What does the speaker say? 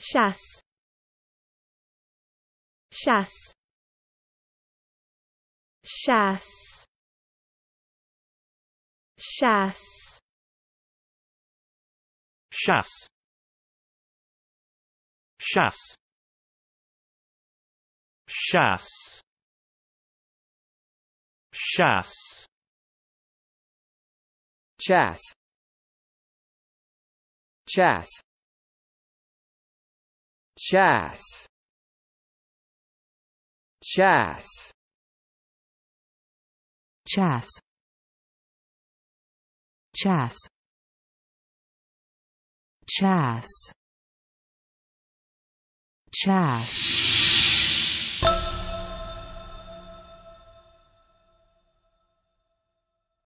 Chas. Chas. Chas. Chas. Chas. Chas. Chas. Chas. Chas. Chas. Chas Chas Chas Chas Chas Chas